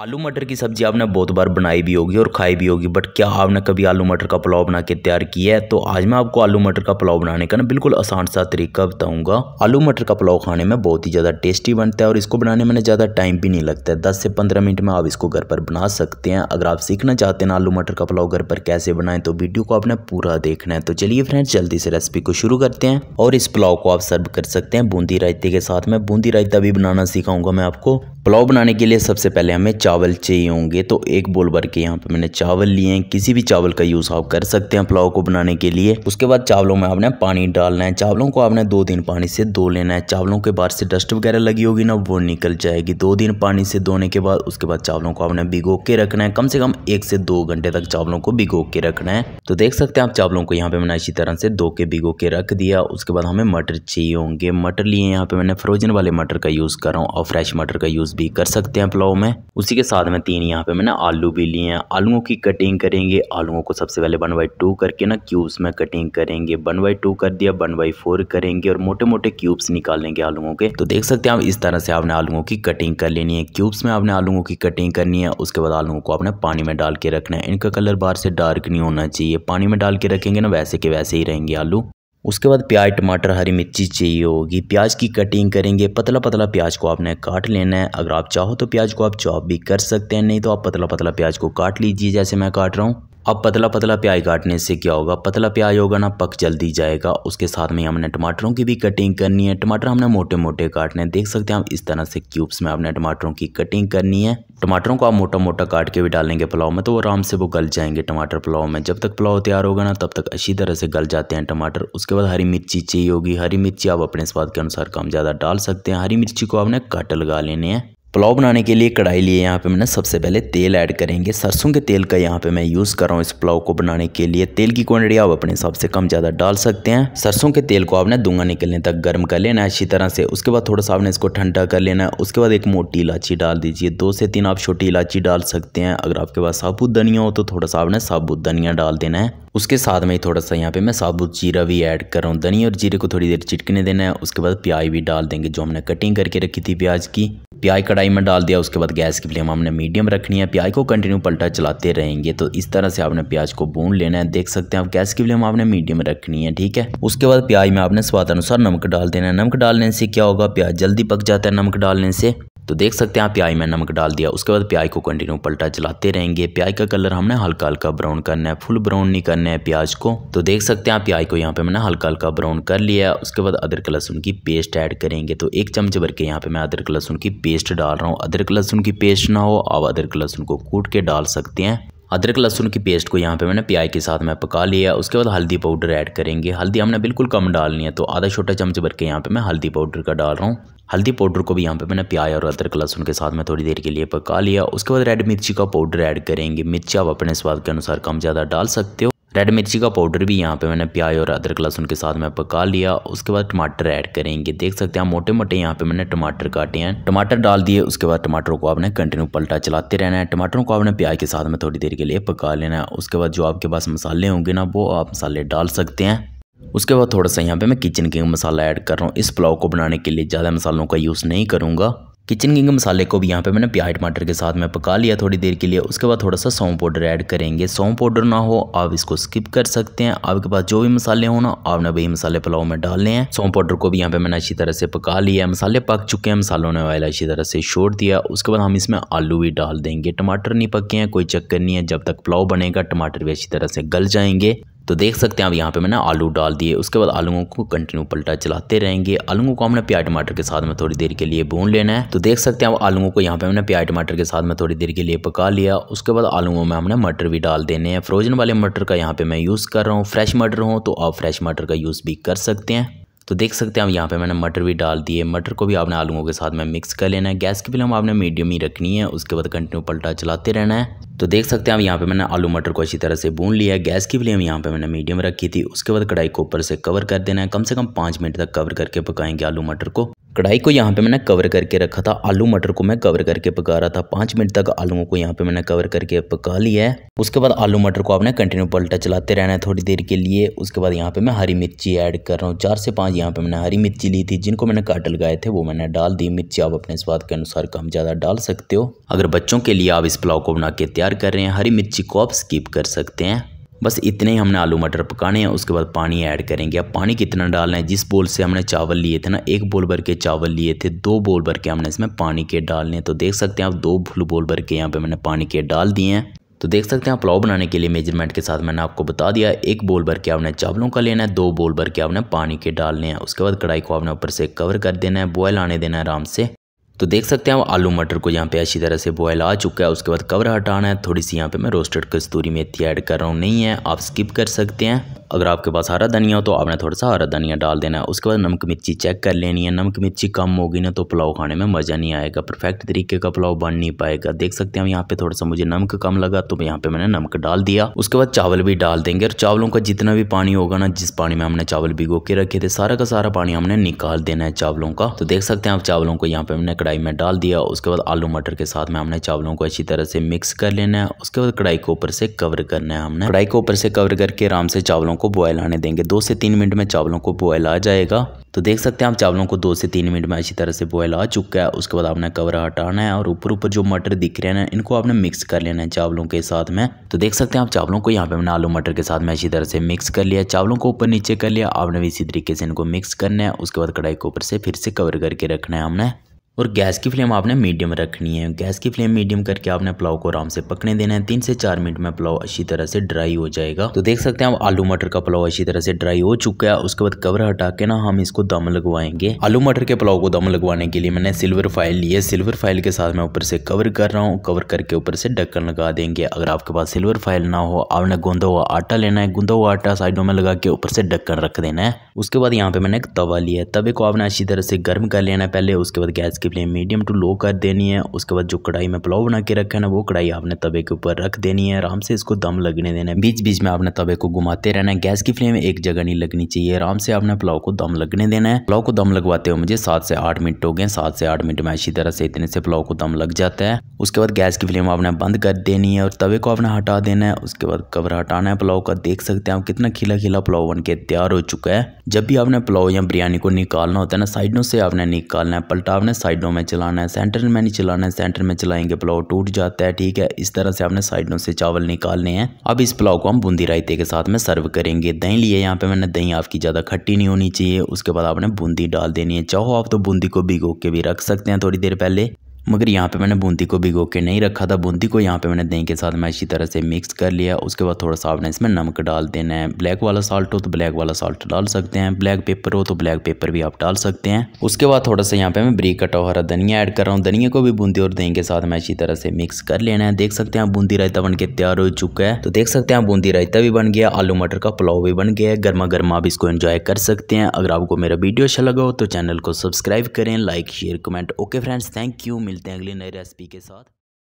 आलू मटर की सब्ज़ी आपने बहुत बार बनाई भी होगी और खाई भी होगी बट क्या आपने कभी आलू मटर का पुलाव बना के तैयार किया है तो आज मैं आपको आलू मटर का पुलाव बनाने का ना बिल्कुल आसान सा तरीका बताऊंगा आलू मटर का पुलाव खाने में बहुत ही ज़्यादा टेस्टी बनता है और इसको बनाने में ज़्यादा टाइम भी नहीं लगता है दस से पंद्रह मिनट में आप इसको घर पर बना सकते हैं अगर आप सीखना चाहते हैं आलू मटर का पुलाव घर पर कैसे बनाएं तो वीडियो को आपने पूरा देखना है तो चलिए फ्रेंड्स जल्दी से रेसिपी को शुरू करते हैं और इस पुलाव को आप सर्व कर सकते हैं बूंदी रायते के साथ में बूंदी रायता भी बनाना सिखाऊंगा मैं आपको पुलाव बनाने के लिए सबसे पहले हमें चावल चाहिए होंगे तो एक बोल भर के यहाँ पे मैंने चावल लिए हैं किसी भी चावल का यूज़ आप कर सकते हैं पुलाव को बनाने के लिए उसके बाद चावलों में आपने पानी डालना है चावलों को आपने दो दिन पानी से धो लेना है चावलों के बाहर से डस्ट वगैरह लगी होगी ना वो निकल जाएगी दो दिन पानी से धोने के बाद उसके बाद चावलों को आपने भिगो के रखना है कम से कम एक से दो घंटे तक चावलों को भिगो के रखना है तो देख सकते हैं आप चावलों को यहाँ पे मैंने अच्छी तरह से धो के भिगो के रख दिया उसके बाद हमें मटर चाहिए होंगे मटर लिए यहाँ पे मैंने फ्रोजन वाले मटर का यूज़ कर रहा हूँ और फ्रेश मटर का यूज़ भी कर सकते हैं पुलाव में उसी के साथ में तीन यहाँ पे मैंने आलू भी लिए हैं आलुओं की कटिंग करेंगे आलुओं को सबसे पहले वन बाई टू करके ना क्यूब्स में कटिंग करेंगे वन बाई टू कर दिया वन बाई फोर करेंगे और मोटे मोटे क्यूब्स निकालेंगे आलुओं के तो देख सकते हैं आप इस तरह से आपने आलुओं की कटिंग कर लेनी है क्यूब्स में आपने आलुओं की कटिंग करनी है उसके बाद आलुओं को आपने पानी में डाल के रखना है इनका कलर बाहर से डार्क नहीं होना चाहिए पानी में डाल के रखेंगे ना वैसे के वैसे ही रहेंगे आलू उसके बाद प्याज टमाटर हरी मिर्ची चाहिए होगी प्याज की कटिंग करेंगे पतला पतला प्याज को आपने काट लेना है अगर आप चाहो तो प्याज को आप चॉप भी कर सकते हैं नहीं तो आप पतला पतला प्याज को काट लीजिए जैसे मैं काट रहा हूँ अब पतला पतला प्याज काटने से क्या होगा पतला प्याज होगा ना पक जल्दी जाएगा उसके साथ में हमने टमाटरों की भी कटिंग करनी है टमाटर हमने मोटे मोटे काटने हैं देख सकते हैं हम इस तरह से क्यूब्स में आपने टमाटरों की कटिंग करनी है टमाटरों को आप मोटा मोटा काट के भी डालेंगे पुलाव में तो वो आराम से वो गल जाएंगे टमाटर पुलाव में जब तक पुलाव तैयार होगा ना तब तक अच्छी तरह से गल जाते हैं टमाटर उसके बाद हरी मिर्ची चाहिए होगी हरी मिर्ची आप अपने स्वाद के अनुसार कम ज़्यादा डाल सकते हैं हरी मिर्ची को आपने काट लगा लेने हैं पुलाव बनाने के लिए कढ़ाई लिए यहाँ पे मैंने सबसे पहले तेल ऐड करेंगे सरसों के तेल का यहाँ पे मैं यूज़ कर रहा हूँ इस पुलाव को बनाने के लिए तेल की क्वांटिटी आप अपने हिसाब से कम ज़्यादा डाल सकते हैं सरसों के तेल को आपने दूंगा निकलने तक गर्म कर लेना है अच्छी तरह से उसके बाद थोड़ा सा आपने इसको ठंडा कर लेना है उसके बाद एक मोटी इलायची डाल दीजिए दो से तीन आप छोटी इलायची डाल सकते हैं अगर आपके पास साबुत धनिया हो तो थोड़ा सा आपने साबुत धनिया डाल देना है उसके साथ में ही थोड़ा सा यहाँ पे मैं साबुत जीरा भी ऐड कर रहा हूँ धनिया और जीरे को थोड़ी देर चिटकने देना है उसके बाद प्याज भी डाल देंगे जो हमने कटिंग करके रखी थी प्याज की प्याज कढ़ाई में डाल दिया उसके बाद गैस की फ्लेम हमने मीडियम रखनी है प्याज को कंटिन्यू पलटा चलाते रहेंगे तो इस तरह से आपने प्याज को भून लेना है देख सकते हैं आप गैस की फ्लेम आपने मीडियम रखनी है ठीक है उसके बाद प्याज में आपने स्वाद अनुसार नमक डाल देना है नमक डालने से क्या होगा प्याज जल्दी पक जाता है नमक डालने से तो देख सकते हैं प्याज में नमक डाल दिया उसके बाद प्याज को कंटिन्यू पलटा चलाते रहेंगे प्याज का कलर हमने हल्का हल्का ब्राउन करना है फुल ब्राउन नहीं करना है प्याज को तो देख सकते हैं प्याज को यहाँ पे मैंने हल्का हल्का ब्राउन कर लिया उसके बाद अदरक लहसुन की पेस्ट ऐड करेंगे तो एक चमच भर के यहाँ पे मैं अदरक लहसुन की पेस्ट डाल रहा हूँ अदरक लहसुन की पेस्ट ना हो आप अदरक लहसुन को कूट के डाल सकते हैं अदरक लहसुन की पेस्ट को यहाँ पे मैंने प्याज के साथ मैं पका लिया उसके बाद हल्दी पाउडर ऐड करेंगे हल्दी हमने बिल्कुल कम डालनी है तो आधा छोटा चम्मच भर के यहाँ पे मैं हल्दी पाउडर का डाल रहा हूँ हल्दी पाउडर को भी यहाँ पे मैंने प्याज और अदरक लहसुन के साथ में थोड़ी देर के लिए पका लिया उसके बाद रेड मिर्ची का पाउडर ऐड करेंगे मिर्ची आप अपने स्वाद के अनुसार कम ज़्यादा डाल सकते हो रेड मिर्ची का पाउडर भी यहाँ पे मैंने प्याज और अदरक लहसुन के साथ में पका लिया उसके बाद टमाटर ऐड करेंगे देख सकते हैं मोटे मोटे यहाँ पे मैंने टमाटर काटे हैं टमाटर डाल दिए उसके बाद टमाटरों को आपने कंटिन्यू पलटा चलाते रहना है टमाटरों को आपने प्याज के साथ में थोड़ी देर के लिए पका लेना है उसके बाद जो आपके पास मसाले होंगे ना वो आप मसाले डाल सकते हैं उसके बाद थोड़ा सा यहाँ पे मैं किचन किंग मसाला ऐड कर रहा हूँ इस पुलाव को बनाने के लिए ज़्यादा मसालों का यूज़ नहीं करूँगा किचन किंग मसाले को भी यहाँ पे मैंने प्याज टमाटर के साथ में पका लिया थोड़ी देर के लिए उसके बाद थोड़ा सा सौंप पाउडर ऐड करेंगे सौंप पाउडर ना हो आप इसको स्किप कर सकते हैं आपके पास जो भी मसाले हो ना आपने वही मसाले पुलाव में डालने हैं सौंप पाउडर को भी यहाँ पे मैंने अच्छी तरह से पका लिया है मसाले पक चुके हैं मसालों ने ऑयल अच्छी तरह से छोड़ दिया उसके बाद हम इसमें आलू भी डाल देंगे टमाटर नहीं पके हैं कोई चक्कर नहीं है जब तक पुलाव बनेगा टमाटर भी अच्छी तरह से गल जाएंगे तो देख सकते हैं आप यहाँ पे मैंने आलू डाल दिए उसके बाद आलूओं को कंटिन्यू पलटा चलाते रहेंगे आलूओं को हमने प्याज टमाटर के साथ में थोड़ी देर के लिए भून लेना है तो देख सकते हैं आप आलूओं को यहाँ पे हमने प्याज टमाटर के साथ में थोड़ी देर के लिए पका लिया उसके बाद आलूओं में हमने मटर भी डाल देने हैं फ्रोजन वाले मटर का यहाँ पर मैं यूज़ कर रहा हूँ फ्रेश मटर हो तो आप फ्रेश मटर का यूज़ भी कर सकते हैं तो देख सकते हैं हम यहाँ पे मैंने मटर भी डाल दिए मटर को भी आपने आलूओं के साथ में मिक्स कर लेना है गैस की फ्लेम आपने मीडियम ही रखनी है उसके बाद कंटिन्यू पलटा चलाते रहना है तो देख सकते हैं हम यहाँ पे मैंने आलू मटर को अच्छी तरह से भून लिया गैस की फ्लेम यहाँ पे मैंने मीडियम रखी थी उसके बाद कढ़ाई को ऊपर से कवर कर देना है कम से कम पाँच मिनट तक कवर करके पकाएंगे आलू मटर को कढ़ाई को यहाँ पे मैंने कवर करके रखा था आलू मटर को मैं कवर करके पका रहा था पाँच मिनट तक आलूओं को यहाँ पे मैंने कवर करके पका लिया है उसके बाद आलू मटर को आपने कंटिन्यू पलटा चलाते रहना है थोड़ी देर के लिए उसके बाद यहाँ पे मैं हरी मिर्ची ऐड कर रहा हूँ चार से पाँच यहाँ पे मैंने हरी मिर्ची ली थी जिनको मैंने काट लगाए थे वो मैंने डाल दी मिर्ची आप अपने स्वाद के अनुसार कम ज़्यादा डाल सकते हो अगर बच्चों के लिए आप इस पुलाव को बना के तैयार कर रहे हैं हरी मिर्ची को आप स्किप कर सकते हैं बस इतने ही हमने आलू मटर पकाने हैं उसके बाद पानी ऐड करेंगे अब पानी कितना डालना है जिस बोल से हमने चावल लिए थे ना एक बोल भर के चावल लिए थे दो बोल भर के हमने इसमें पानी के डालने तो देख सकते हैं आप दो फुल बोल भर के यहाँ पे मैंने पानी के डाल दिए हैं तो देख सकते हैं पुलाव बनाने के लिए मेजरमेंट के साथ मैंने आपको बता दिया एक बोल भर के आपने चावलों का लेना है दो बोल भर के आपने पानी के डालने हैं उसके बाद कढ़ाई को आपने ऊपर से कवर कर देना है बॉयल आने देना है आराम से तो देख सकते हैं हम आलू मटर को यहाँ पे अच्छी तरह से बॉयल आ चुका है उसके बाद कवर हटाना है थोड़ी सी यहाँ पे मैं रोस्टेड कस्तूरी मेथी ऐड कर रहा हूँ नहीं है आप स्किप कर सकते हैं अगर आपके पास हरा धनिया हो तो आपने थोड़ा सा हरा धनिया डाल देना है उसके बाद नमक मिर्ची चेक कर लेनी है नमक मिर्ची कम होगी ना तो पुलाव खाने में मज़ा नहीं आएगा परफेक्ट तरीके का पुलाव बन नहीं पाएगा देख सकते हैं यहाँ पे थोड़ा सा मुझे नमक कम लगा तो यहाँ पे मैंने नमक डाल दिया उसके बाद चावल भी डाल देंगे और चावलों का जितना भी पानी होगा ना जिस पानी में हमने चावल भिगो के रखे थे सारा का सारा पानी हमने निकाल देना है चावलों का तो देख सकते हैं आप चावलों को यहाँ पे हमने कढ़ाई में डाल दिया उसके बाद आलू मटर के साथ में हमने चावलों को अच्छी तरह से मिक्स कर लेना है उसके बाद कढ़ाई को ऊपर से कवर करना है हमने कढ़ाई को ऊपर से कवर करके आराम से चावलों चावलों को बॉयल आने देंगे दो से तीन मिनट में चावलों को बॉयल आ जाएगा तो देख सकते हैं आप चावलों को दो से तीन मिनट में अच्छी तरह से बॉयल आ चुका है उसके बाद आपने कवर हटाना है और ऊपर ऊपर जो मटर दिख रहे हैं इनको आपने मिक्स कर लेना है चावलों के साथ में तो देख सकते हैं आप चावलों को यहाँ पे हमने आलू मटर के साथ में अच्छी तरह से मिक्स कर लिया चावलों को ऊपर नीचे कर लिया आपने भी इसी तरीके से इनको मिक्स करना है उसके बाद कढ़ाई को ऊपर से फिर से कवर करके रखना है हमने और गैस की फ्लेम आपने मीडियम रखनी है गैस की फ्लेम मीडियम करके आपने पुलाव को आराम से पकने देना है तीन से चार मिनट में पुलाव अच्छी तरह से ड्राई हो जाएगा तो देख सकते हैं आप आलू मटर का पुलाव अच्छी तरह से ड्राई हो चुका है उसके बाद कवर हटा के ना हम इसको दम लगवाएंगे आलू मटर के पुलाव को दम लगवाने के लिए मैंने सिल्वर फाइल ली है सिल्वर फाइल के साथ मैं ऊपर से कवर कर रहा हूँ कवर करके ऊपर से ढक्कन लगा देंगे अगर आपके पास सिल्वर फाइल ना हो आपने गूंदा हुआ आटा लेना है गूंदा हुआ आटा साइडों में लगा के ऊपर से ढक्कन रख देना है उसके बाद यहाँ पे मैंने एक तवा लिया है तवे को आपने अच्छी तरह से गर्म कर लेना है पहले उसके बाद गैस आपकी फ्लेम मीडियम टू लो कर देनी है उसके बाद जो कढ़ाई में पुलाव बना के रखा है ना वो कढ़ाई आपने तवे के ऊपर रख देनी है आराम से इसको दम लगने देना है बीच बीच में आपने तवे को घुमाते रहना है गैस की फ्लेम एक जगह नहीं लगनी चाहिए आराम से आपने पुलाव को दम लगने देना है पुलाव को दम लगवाते हुए मुझे सात से आठ मिनट हो गए सात से आठ मिनट में अच्छी तरह से इतने से पुलाव को दम लग जाता है उसके बाद गैस की फ्लेम आपने बंद कर देनी है और तवे को आपने हटा देना है उसके बाद कवर हटाना है पुलाव का देख सकते हैं आप कितना खिला खिला पुलाव बन के तैयार हो चुका है जब भी आपने पुलाव या बिरयानी को निकालना होता है ना साइडों से आपने निकालना है पलटा आपने साइड साइडों में चलाना है सेंटर में नहीं चलाना है सेंटर में चलाएंगे पुलाव टूट जाता है ठीक है इस तरह से आपने साइडों से चावल निकालने हैं अब इस पुलाव को हम बूंदी रायते के साथ में सर्व करेंगे दही लिए यहाँ पे मैंने दही आपकी ज़्यादा खट्टी नहीं होनी चाहिए उसके बाद आपने बूंदी डाल देनी है चाहो आप तो बूंदी को भिगो के भी रख सकते हैं थोड़ी देर पहले मगर यहाँ पे मैंने बूंदी को भिगो के नहीं रखा था बूंदी को यहाँ पे मैंने दही के साथ मैं अच्छी तरह से मिक्स कर लिया उसके बाद थोड़ा सा आपने इसमें नमक डाल देना है ब्लैक वाला साल्ट हो तो ब्लैक वाला साल्ट डाल सकते हैं ब्लैक पेपर हो तो ब्लैक पेपर भी आप डाल सकते हैं उसके बाद थोड़ा सा यहाँ पे मैं ब्रीक कटा हरा धनिया ऐड कर रहा हूँ धनिया को भी बूंदी और दही के साथ मैं अच्छी तरह से मिक्स कर लेना है देख सकते हैं बूंदी रायता बन के तैयार हो चुका है तो देख सकते हैं बूंदी रायता भी बन गया आलू मटर का पुलाव भी बन गया गर्मा गर्मा आप इसको एंजॉय कर सकते हैं अगर आपको मेरा वीडियो अच्छा लगा हो तो चैनल को सब्सक्राइब करें like share comment okay friends thank you मिल मिलते हैं अगली नई रेसिपी के साथ